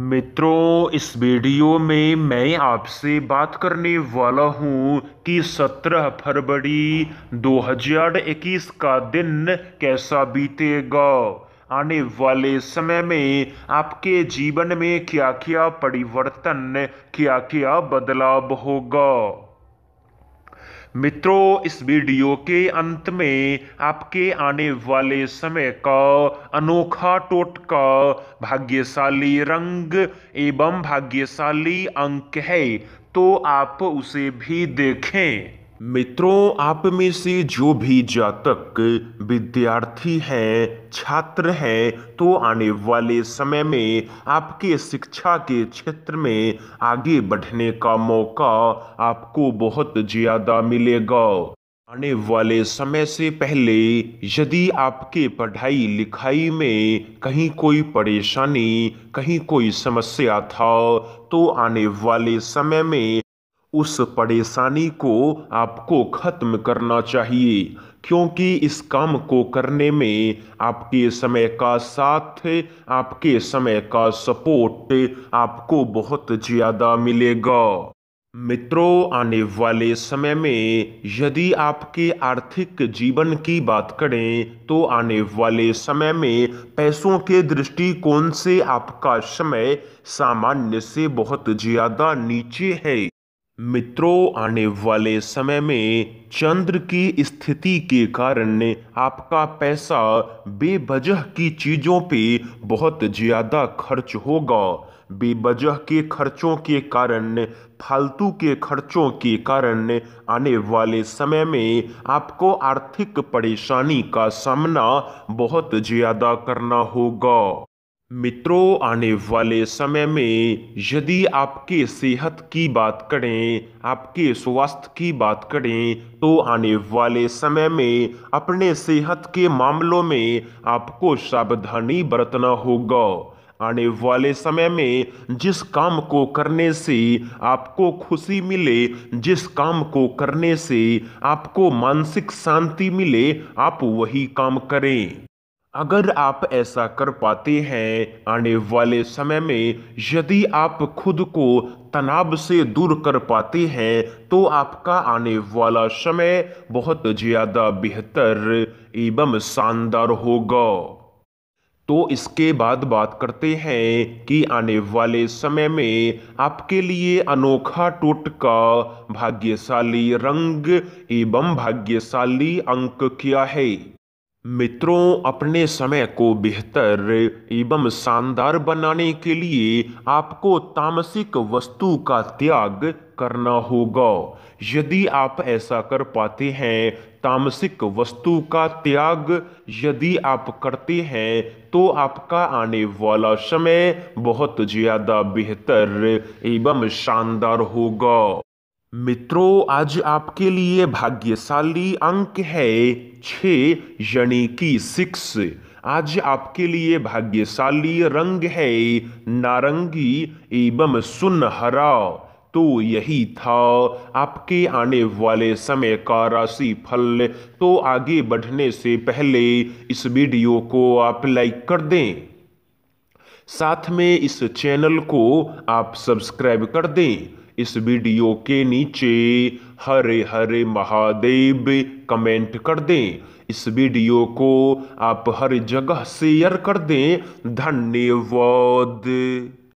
मित्रों इस वीडियो में मैं आपसे बात करने वाला हूं कि 17 फरवरी 2021 का दिन कैसा बीतेगा आने वाले समय में आपके जीवन में क्या क्या परिवर्तन क्या क्या बदलाव होगा मित्रों इस वीडियो के अंत में आपके आने वाले समय का अनोखा टोटका भाग्यशाली रंग एवं भाग्यशाली अंक है तो आप उसे भी देखें मित्रों आप में से जो भी जातक विद्यार्थी हैं छात्र हैं तो आने वाले समय में आपके शिक्षा के क्षेत्र में आगे बढ़ने का मौका आपको बहुत ज़्यादा मिलेगा आने वाले समय से पहले यदि आपके पढ़ाई लिखाई में कहीं कोई परेशानी कहीं कोई समस्या था तो आने वाले समय में उस परेशानी को आपको ख़त्म करना चाहिए क्योंकि इस काम को करने में आपके समय का साथ आपके समय का सपोर्ट आपको बहुत ज़्यादा मिलेगा मित्रों आने वाले समय में यदि आपके आर्थिक जीवन की बात करें तो आने वाले समय में पैसों के दृष्टिकोण से आपका समय सामान्य से बहुत ज़्यादा नीचे है मित्रों आने वाले समय में चंद्र की स्थिति के कारण आपका पैसा बेबजह की चीज़ों पे बहुत ज़्यादा खर्च होगा बेबजह के खर्चों के कारण फालतू के खर्चों के कारण आने वाले समय में आपको आर्थिक परेशानी का सामना बहुत ज़्यादा करना होगा मित्रों आने वाले समय में यदि आपके सेहत की बात करें आपके स्वास्थ्य की बात करें तो आने वाले समय में अपने सेहत के मामलों में आपको सावधानी बरतना होगा आने वाले समय में जिस काम को करने से आपको खुशी मिले जिस काम को करने से आपको मानसिक शांति मिले आप वही काम करें अगर आप ऐसा कर पाते हैं आने वाले समय में यदि आप खुद को तनाव से दूर कर पाते हैं तो आपका आने वाला समय बहुत ज़्यादा बेहतर एवं शानदार होगा तो इसके बाद बात करते हैं कि आने वाले समय में आपके लिए अनोखा टोटका भाग्यशाली रंग एवं भाग्यशाली अंक क्या है मित्रों अपने समय को बेहतर एवं शानदार बनाने के लिए आपको तामसिक वस्तु का त्याग करना होगा यदि आप ऐसा कर पाते हैं तामसिक वस्तु का त्याग यदि आप करते हैं तो आपका आने वाला समय बहुत ज़्यादा बेहतर एवं शानदार होगा मित्रों आज आपके लिए भाग्यशाली अंक है छ यानी कि सिक्स आज आपके लिए भाग्यशाली रंग है नारंगी एवं सुनहरा तो यही था आपके आने वाले समय का राशि फल तो आगे बढ़ने से पहले इस वीडियो को आप लाइक कर दें साथ में इस चैनल को आप सब्सक्राइब कर दें इस वीडियो के नीचे हरे हरे महादेव कमेंट कर दें इस वीडियो को आप हर जगह शेयर कर दें धन्यवाद